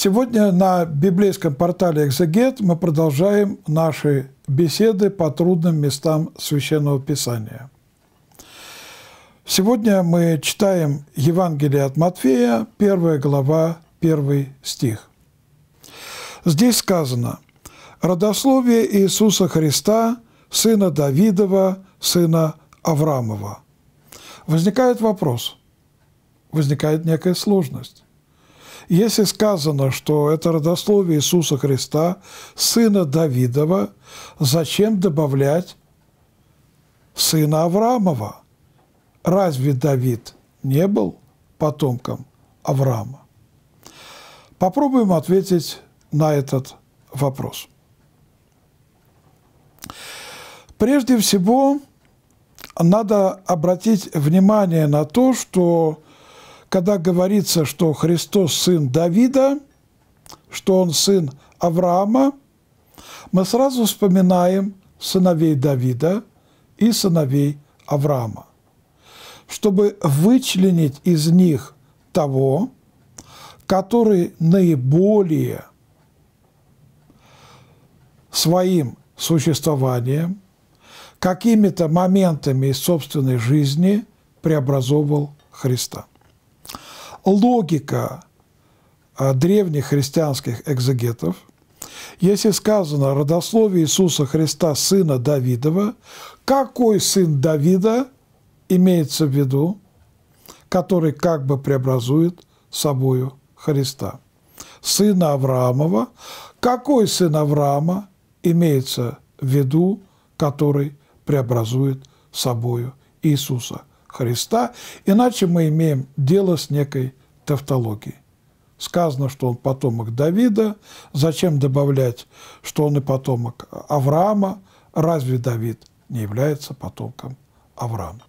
Сегодня на библейском портале «Экзегет» мы продолжаем наши беседы по трудным местам Священного Писания. Сегодня мы читаем Евангелие от Матфея, первая глава, первый стих. Здесь сказано «Родословие Иисуса Христа, сына Давидова, сына Аврамова». Возникает вопрос, возникает некая сложность. Если сказано, что это родословие Иисуса Христа, сына Давидова, зачем добавлять сына Авраамова? Разве Давид не был потомком Авраама? Попробуем ответить на этот вопрос. Прежде всего, надо обратить внимание на то, что когда говорится, что Христос сын Давида, что он сын Авраама, мы сразу вспоминаем сыновей Давида и сыновей Авраама, чтобы вычленить из них того, который наиболее своим существованием, какими-то моментами из собственной жизни преобразовывал Христа логика а, древних христианских экзегетов. Если сказано «родословие Иисуса Христа, сына Давидова», какой сын Давида имеется в виду, который как бы преобразует собою Христа? Сына Авраамова. Какой сын Авраама имеется в виду, который преобразует собою Иисуса Христа, иначе мы имеем дело с некой тавтологией. Сказано, что он потомок Давида, зачем добавлять, что он и потомок Авраама, разве Давид не является потомком Авраама?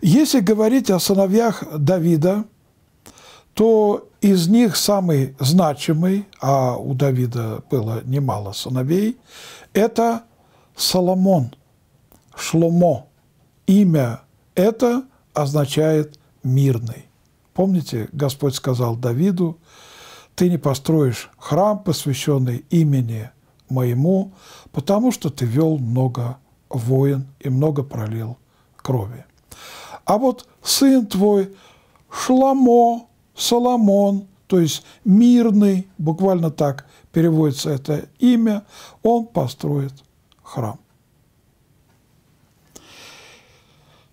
Если говорить о сыновьях Давида, то из них самый значимый, а у Давида было немало сыновей, это Соломон, Шломо. Имя это означает мирный. Помните, Господь сказал Давиду, ты не построишь храм, посвященный имени моему, потому что ты вел много воин и много пролил крови. А вот сын твой Шламо, Соломон, то есть мирный, буквально так переводится это имя, он построит храм.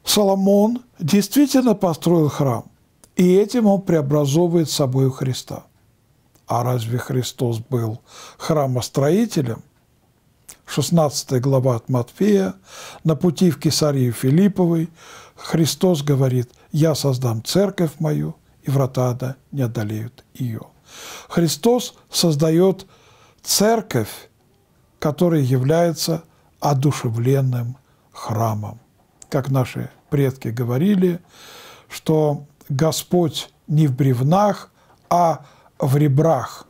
Соломон действительно построил храм, и этим он преобразовывает собой Христа. А разве Христос был храмостроителем? 16 глава от Матфея, на пути в Кесарию Филипповой, Христос говорит, «Я создам церковь мою, и врата ада не одолеют ее». Христос создает церковь, которая является одушевленным храмом, как наши предки говорили, что Господь не в бревнах, а в ребрах.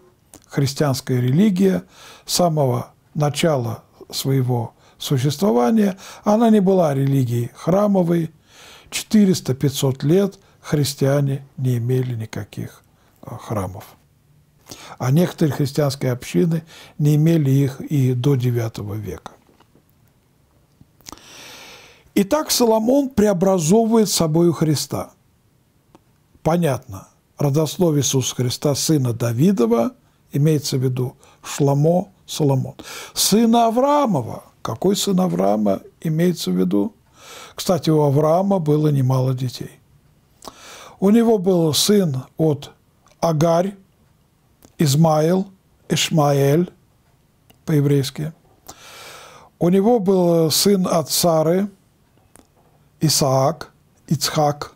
Христианская религия с самого начала своего существования, она не была религией храмовой, 400-500 лет христиане не имели никаких э, храмов. А некоторые христианские общины не имели их и до IX века. Итак, Соломон преобразовывает собою Христа. Понятно, родословие Иисуса Христа, сына Давидова, имеется в виду Шламо Соломон. Сына Авраамова. Какой сын Авраама имеется в виду? Кстати, у Авраама было немало детей. У него был сын от Агарь, Измаил, Ишмаэль по-еврейски. У него был сын от Сары – Исаак, Ицхак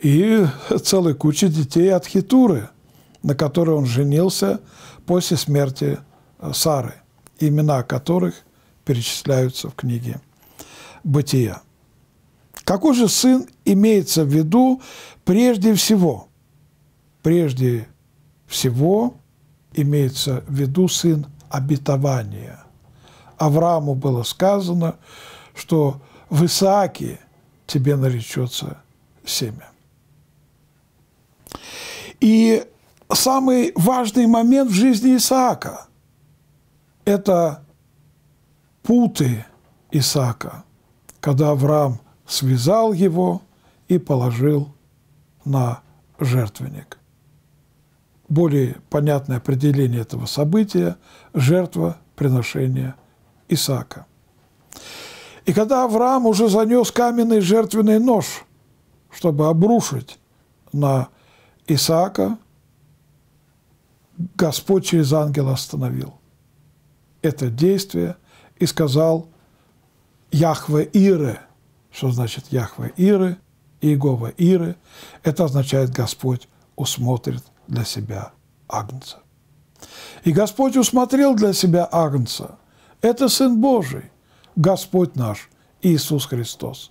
и целой кучи детей от Хитуры, на которой он женился после смерти Сары, имена которых перечисляются в книге «Бытия». Какой же сын имеется в виду прежде всего? Прежде всего имеется в виду сын обетования. Аврааму было сказано, что в Исааке тебе наречется семя. И самый важный момент в жизни Исаака – это путы Исаака, когда Авраам связал его и положил на жертвенник. Более понятное определение этого события – жертва приношения Исаака. И когда Авраам уже занес каменный жертвенный нож, чтобы обрушить на Исаака, Господь через ангела остановил это действие и сказал Яхве Иры, что значит Яхве Иры, Иегова Иры, это означает Господь усмотрит для себя Агнца. И Господь усмотрел для себя Агнца. Это Сын Божий. Господь наш Иисус Христос.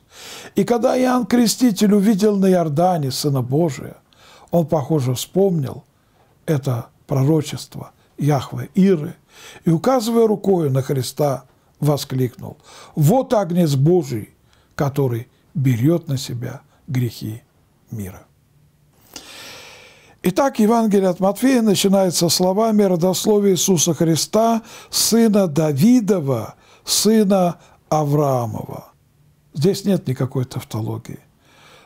И когда Иоанн Креститель увидел на Иордане Сына Божия, он, похоже, вспомнил это пророчество Яхве Иры и, указывая рукою на Христа, воскликнул «Вот агнец Божий, который берет на себя грехи мира». Итак, Евангелие от Матфея начинается словами родословия Иисуса Христа, сына Давидова, сына Авраамова. Здесь нет никакой тавтологии.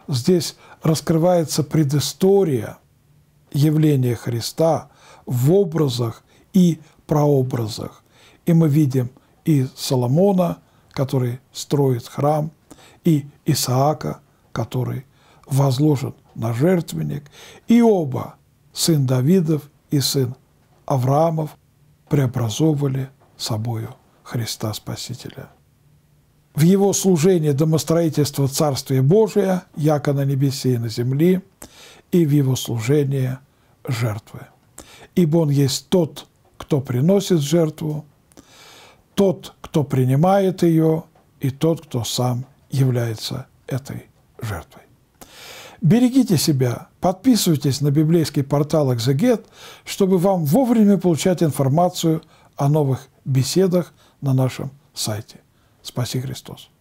Здесь раскрывается предыстория явления Христа в образах и прообразах. И мы видим и Соломона, который строит храм, и Исаака, который возложен на жертвенник, и оба, сын Давидов и сын Авраамов, преобразовывали собою Христа Спасителя. В его служении домостроительство Царствия Божия, яко на небесе и на земле, и в его служении жертвы. Ибо он есть тот, кто приносит жертву, тот, кто принимает ее, и тот, кто сам является этой жертвой. Берегите себя, подписывайтесь на библейский портал «Экзегет», чтобы вам вовремя получать информацию о новых беседах на нашем сайте. Спаси Христос.